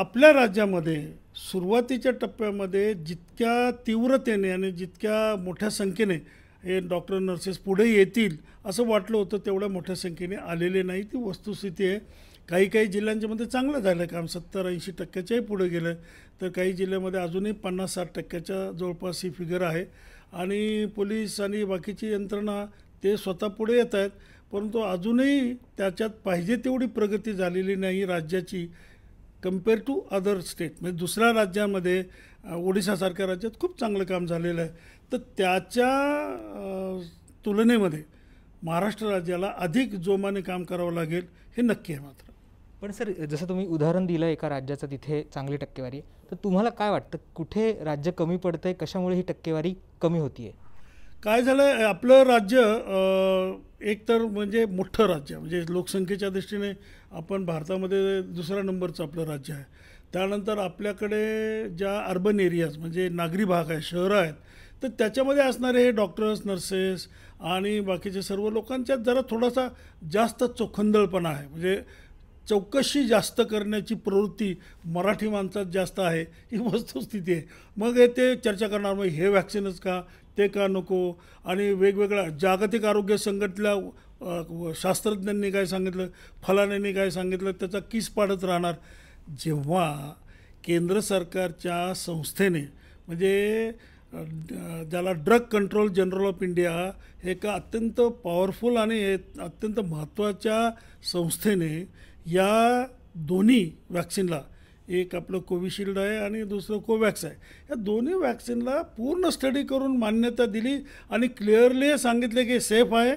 आपल्या राज्यामध्ये सुरुवातीच्या टप्प्यामध्ये जितक्या तीव्रतेने आणि जितक्या मोठ्या संख्येने हे डॉक्टर नर्सेस पुढे येतील असं वाटलं होतं तेवढ्या मोठ्या संख्येने आलेले नाही ती वस्तुस्थिती आहे काही काही जिल्ह्यांच्यामध्ये चांगलं झालं काम सत्तर ऐंशी टक्क्याच्याही पुढे गेलं तर काही जिल्ह्यामध्ये अजूनही पन्नास साठ टक्क्याच्या जवळपास ही फिगर आहे आणि पोलीस आणि बाकीची यंत्रणा ते स्वतः पुढे येत आहेत परंतु अजूनही त्याच्यात पाहिजे तेवढी प्रगती झालेली नाही राज्याची कम्पेअर टू अदर स्टेट म्हणजे दुसऱ्या राज्यामध्ये ओडिशासारख्या राज्यात खूप चांगलं काम झालेलं आहे तर त्याच्या तुलनेमध्ये महाराष्ट्र राज्याला अधिक जोमाने काम करावं लागेल हे नक्की आहे मात्र पण सर जसं तुम्ही उदाहरण दिलं एका राज्याचं तिथे चांगली टक्केवारी तर तुम्हाला काय वाटतं कुठे राज्य कमी पडतं आहे कशामुळे ही टक्केवारी कमी होती आहे काय झालं आहे आपलं राज्य एकतर म्हणजे मोठं राज्य म्हणजे लोकसंख्येच्या दृष्टीने आपण भारतामध्ये दुसऱ्या नंबरचं आपलं राज्य आहे त्यानंतर आपल्याकडे ज्या अर्बन एरियाज म्हणजे नागरी भाग आहे शहरं आहेत तर त्याच्यामध्ये असणारे हे डॉक्टर्स नर्सेस आणि बाकीचे सर्व लोकांच्यात जरा थोडासा जास्त चोखंदळपणा आहे म्हणजे चौकशी जास्त करण्याची प्रवृत्ती मराठी माणसात जास्त आहे ही वस्तुस्थिती आहे मग ते चर्चा करणार मग हे व्हॅक्सिनच का ते का नको आणि वेगवेगळ्या जागतिक आरोग्य संघटनेला शास्त्रज्ञांनी काय सांगितलं फलाण्यांनी काय सांगितलं त्याचा किस पाडत राहणार जेव्हा केंद्र सरकारच्या संस्थेने म्हणजे ज्याला drug control general of India हे एका अत्यंत पॉवरफुल आणि अत्यंत महत्त्वाच्या संस्थेने या दोन्ही वॅक्सिनला एक आपलं कोविशिल्ड आहे आणि दुसरं कोवॅक्स आहे या दोन्ही वॅक्सिनला पूर्ण स्टडी करून मान्यता दिली आणि क्लिअरली सांगितले की सेफ आहे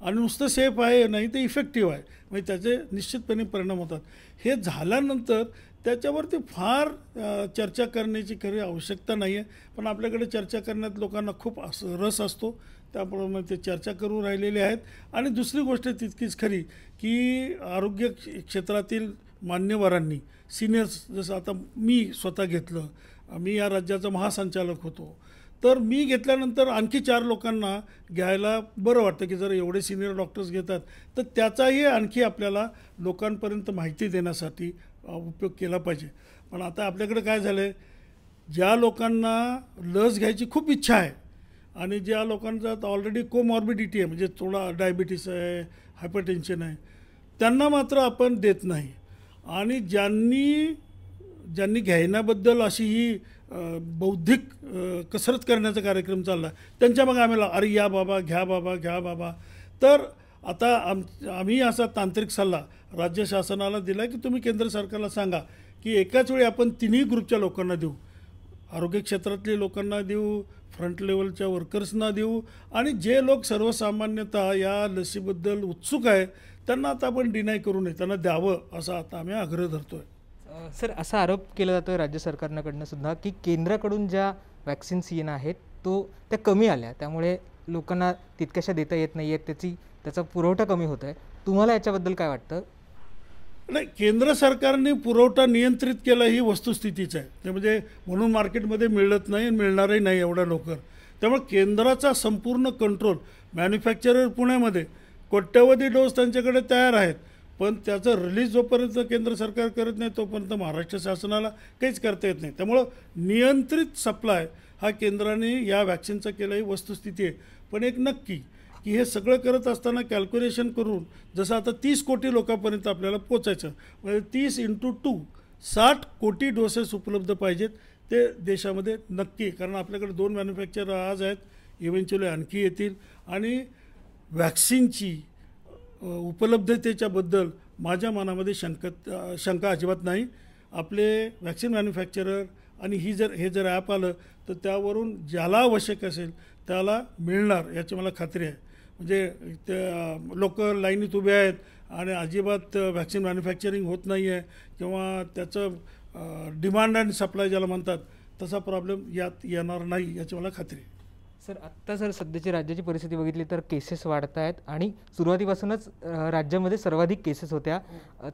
आणि नुसतं सेफ आहे नाही ते इफेक्टिव्ह आहे म्हणजे त्याचे निश्चितपणे परिणाम होतात हे झाल्यानंतर त्याच्यावरती फार चर्चा करण्याची खरी आवश्यकता नाही आहे पण आपल्याकडे चर्चा करण्यात लोकांना खूप अस रस असतो त्याप्रमाणे ते चर्चा करू राहिलेले आहेत आणि दुसरी गोष्ट तितकीच खरी की आरोग्य क्षेत्रातील मान्यवरांनी सिनियर्स जसं आता मी स्वतः घेतलं मी या राज्याचा महासंचालक होतो तर मी घेतल्यानंतर आणखी चार लोकांना घ्यायला बरं वाटतं की जर एवढे सिनियर डॉक्टर्स घेतात तर त्याचाही आणखी आपल्याला लोकांपर्यंत माहिती देण्यासाठी उपयोग केला पाहिजे पण आता आपल्याकडे काय झालं आहे ज्या लोकांना लस घ्यायची खूप इच्छा आहे आणि ज्या लोकांचा ऑलरेडी कोमॉर्बिडिटी आहे म्हणजे थोडा डायबिटीस आहे हायपरटेन्शन आहे त्यांना मात्र आपण देत नाही आणि ज्यांनी ज्यांनी घ्यायनाबद्दल अशी ही बौद्धिक कसरत करण्याचा कार्यक्रम चालला त्यांच्या मग आम्हाला अरे या बाबा घ्या बाबा घ्या बाबा तर आता आम आम्ही असा तांत्रिक सल्ला राज्य शासनाला दिला की तुम्ही केंद्र सरकारला सांगा की एकाच वेळी आपण तिन्ही ग्रुपच्या लोकांना देऊ आरोग्य क्षेत्रातले लोकांना देऊ फ्रंट लेवलच्या वर्कर्सना देऊ आणि जे लोक सर्वसामान्यतः या लसीबद्दल उत्सुक आहे त्यांना आता आपण डिनाय करू नये त्यांना द्यावं असा आता आम्ही आग्रह धरतो आहे सर असा आरोप केला जातो आहे राज्य सरकारकडनं सुद्धा की केंद्राकडून ज्या वॅक्सिन्स येणं आहेत तो त्या कमी आल्या त्यामुळे लोकांना तितक्याशा देता येत नाही आहेत त्याची त्याचा पुरवठा कमी होत आहे तुम्हाला याच्याबद्दल काय वाटतं नाही केंद्र सरकारने पुरवठा नियंत्रित केला ही वस्तुस्थितीच आहे ते म्हणजे म्हणून मार्केटमध्ये मिळत नाही मिळणारही नाही एवढ्या लवकर त्यामुळे केंद्राचा संपूर्ण कंट्रोल मॅन्युफॅक्चरर पुण्यामध्ये कोट्यवधी डोस त्यांच्याकडे तयार आहेत पण त्याचं रिलीज जोपर्यंत केंद्र सरकार करत नाही तोपर्यंत महाराष्ट्र शासनाला काहीच करता येत नाही त्यामुळं नियंत्रित सप्लाय हा केंद्राने या व्हॅक्सिनचा केला ही वस्तुस्थिती आहे पण एक नक्की की हे सगळं करत असताना कॅल्क्युलेशन करून जसं आता तीस कोटी लोकांपर्यंत आपल्याला पोचायचं म्हणजे तीस इंटू टू साठ कोटी डोसेस उपलब्ध पाहिजेत ते देशामध्ये नक्की कारण आपल्याकडे दोन मॅन्युफॅक्चर आज आहेत इव्हेंच्युअली आणखी येतील आणि वॅक्सिनची उपलब्धतेच्याबद्दल माझ्या मनामध्ये शंका शंका अजिबात नाही आपले वॅक्सिन मॅन्युफॅक्चरर आणि ही जर हे जर ॲप आलं तर त्यावरून ज्याला आवश्यक असेल त्याला मिळणार याची मला खात्री आहे म्हणजे लोक लाईनीत उभे आहेत आणि अजिबात व्हॅक्सिन मॅन्युफॅक्चरिंग होत नाही आहे किंवा त्याचं डिमांड अँड सप्लाय ज्याला म्हणतात तसा प्रॉब्लेम यात येणार नाही याची मला खात्री सर आत्ता जर सध्याची राज्याची परिस्थिती बघितली तर केसेस वाढत आहेत आणि सुरुवातीपासूनच राज्यामध्ये सर्वाधिक केसेस होत्या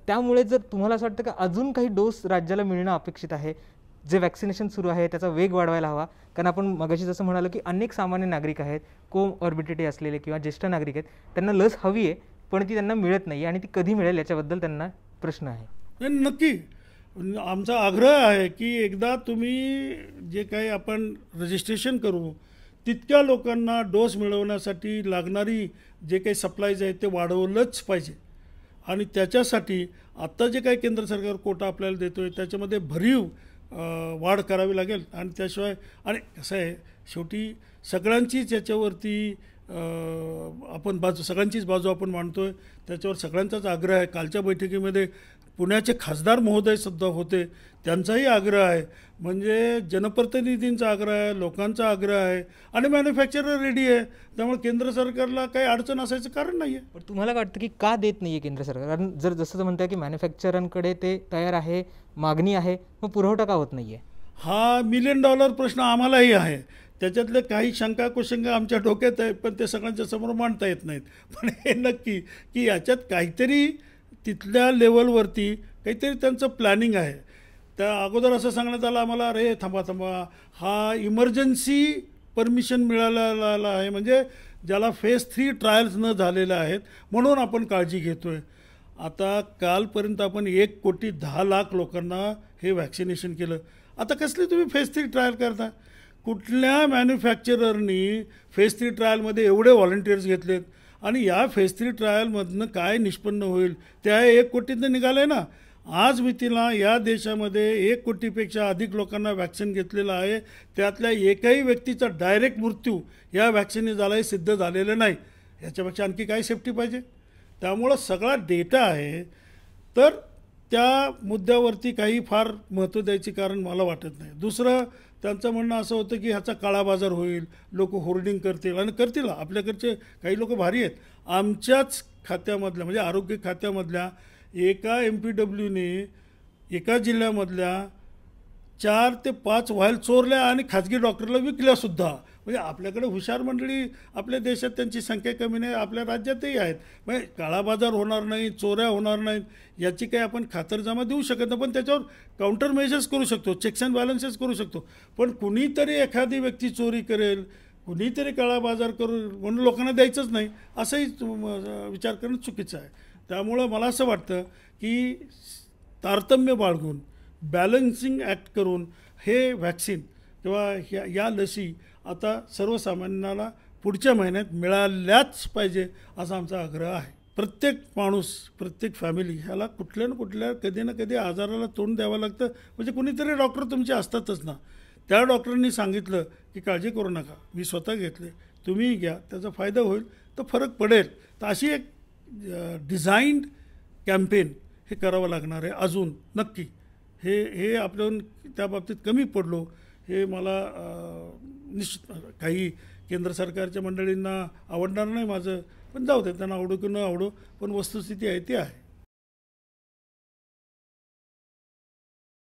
त्यामुळे जर तुम्हाला असं वाटतं का अजून काही डोस राज्याला मिळणं अपेक्षित आहे जे वॅक्सिनेशन सुरू आहे त्याचा वेग वाढवायला हवा कारण आपण मगाशी जसं म्हणालो की अनेक सामान्य नागरिक आहेत को ऑर्बिडिटी असलेले किंवा ज्येष्ठ नागरिक आहेत त्यांना लस हवी आहे पण ती त्यांना मिळत नाही आणि ती कधी मिळेल याच्याबद्दल त्यांना प्रश्न आहे नक्की आमचा आग्रह आहे की एकदा तुम्ही जे काही आपण रजिस्ट्रेशन करू तितक्या लोकांना डोस मिळवण्यासाठी लागणारी जे काही सप्लायज आहे ते वाढवलंच पाहिजे आणि त्याच्यासाठी आत्ता जे काही केंद्र सरकार कोटा आपल्याला देतो आहे त्याच्यामध्ये भरीव वाढ करावी लागेल आणि त्याशिवाय आणि कसं आहे शेवटी सगळ्यांचीच याच्यावरती आपण बाजू सगळ्यांचीच बाजू आपण मांडतो आहे त्याच्यावर सगळ्यांचाच आग्रह आहे कालच्या बैठकीमध्ये पुण्याचे खासदार महोदयसुद्धा होते त्यांचाही आग्रह आहे म्हणजे जनप्रतिनिधींचा आग्रह आहे लोकांचा आग्रह आहे आणि मॅन्युफॅक्चरर रेडी आहे त्यामुळे केंद्र सरकारला काही अडचण असायचं कारण नाही आहे पण तुम्हाला वाटतं की का देत नाही आहे केंद्र सरकार कारण जर जसं म्हणतं की मॅन्युफॅक्चरांकडे ते तयार आहे मागणी आहे मग पुरवठा का होत नाही आहे हा मिलियन डॉलर प्रश्न आम्हालाही आहे त्याच्यातले काही शंका कुशंका आमच्या डोक्यात आहेत पण ते सगळ्यांच्या समोर मांडता येत नाहीत पण हे नक्की की याच्यात काहीतरी तिथल्या लेवलवरती काहीतरी त्यांचं प्लॅनिंग आहे त्या अगोदर असं सांगण्यात आलं आम्हाला अरे थांबा थांबा हा इमर्जन्सी परमिशन मिळालेला आहे म्हणजे ज्याला फेज थ्री ट्रायल्स न झालेल्या आहेत म्हणून आपण काळजी घेतो आहे आता कालपर्यंत आपण एक कोटी दहा लाख लोकांना हे व्हॅक्सिनेशन केलं आता कसली तुम्ही फेज थ्री ट्रायल करता कुठल्या मॅन्युफॅक्चररनी फेज थ्री ट्रायलमध्ये एवढे व्हॉलंटियर्स घेतलेत आणि या फेज थ्री ट्रायलमधनं काय निष्पन्न होईल त्या एक कोटीतनं निघालं आहे ना आज भीतीला या देशामध्ये एक कोटीपेक्षा अधिक लोकांना व्हॅक्सिन घेतलेलं आहे त्यातल्या एकही व्यक्तीचा डायरेक्ट मृत्यू या व्हॅक्सिनने झाला हे सिद्ध झालेलं नाही याच्यापेक्षा आणखी काय सेफ्टी पाहिजे त्यामुळं सगळा डेटा आहे तर त्या मुद्द्यावरती काही फार महत्त्व द्यायचे कारण मला वाटत नाही दुसरं त्यांचं म्हणणं असं होतं की ह्याचा काळा बाजार होईल लोक होर्डिंग करतील आणि करतील आपल्याकडचे काही लोक भारी आहेत आमच्याच खात्यामधल्या म्हणजे आरोग्य खात्यामधल्या एका एम पी डब्ल्यूने एका जिल्ह्यामधल्या चार ते पाच व्हायल चोरल्या आणि खाजगी डॉक्टरला विकल्यासुद्धा म्हणजे आपल्याकडे हुशार मंडळी आपल्या देशात त्यांची संख्या कमी नाही आपल्या राज्यातही आहेत म्हणजे काळाबाजार होणार नाही चोऱ्या होणार नाहीत याची काही आपण खातरजमा देऊ शकत नाही पण त्याच्यावर काउंटर मेजर्स करू शकतो चेक्स अँड बॅलन्सेस करू शकतो पण कुणीतरी एखादी व्यक्ती चोरी करेल कुणीतरी काळाबाजार बाजार करू म्हणून लोकांना द्यायचंच नाही असंही विचार करणं चुकीचं आहे त्यामुळं मला असं वाटतं की तारतम्य बाळगून बॅलन्सिंग ॲक्ट करून हे व्हॅक्सिन किंवा ह्या या लसी आता सर्वसामान्याला पुढच्या महिन्यात मिळाल्याच पाहिजे असा आमचा आग्रह आहे प्रत्येक माणूस प्रत्येक फॅमिली ह्याला कुठल्या ना कुठल्या कधी ना कधी आजाराला तोंड द्यावं लागतं म्हणजे कुणीतरी डॉक्टर तुमचे असतातच ना त्या डॉक्टरांनी सांगितलं की काळजी करू नका मी स्वतः घेतले तुम्हीही घ्या त्याचा फायदा होईल तर फरक पडेल तर अशी एक डिझाईंड कॅम्पेन हे करावं लागणार आहे अजून नक्की हे हे आपण त्या बाबतीत कमी पडलो हे मला निश्चित काही केंद्र सरकारच्या मंडळींना आवडणार नाही माझं पण जाऊ दे त्यांना आवडो की न आवडो पण वस्तुस्थिती आहे ती आहे